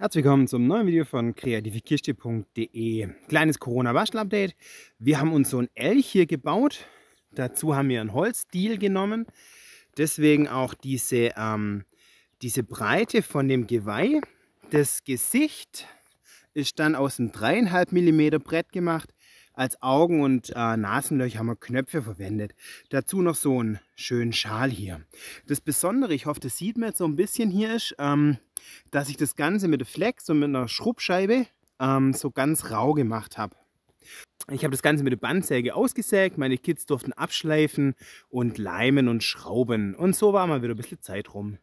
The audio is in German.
Herzlich willkommen zum neuen Video von kreativikirche.de. Kleines corona waschel update Wir haben uns so ein Elch hier gebaut. Dazu haben wir einen Holzstiel genommen. Deswegen auch diese, ähm, diese Breite von dem Geweih. Das Gesicht ist dann aus einem 3,5 mm Brett gemacht. Als Augen- und äh, Nasenlöcher haben wir Knöpfe verwendet. Dazu noch so einen schönen Schal hier. Das Besondere, ich hoffe, das sieht man jetzt so ein bisschen hier ist, ähm, dass ich das Ganze mit der Flex und mit einer Schrubbscheibe ähm, so ganz rau gemacht habe. Ich habe das Ganze mit der Bandsäge ausgesägt, meine Kids durften abschleifen und leimen und schrauben. Und so war mal wieder ein bisschen Zeit rum.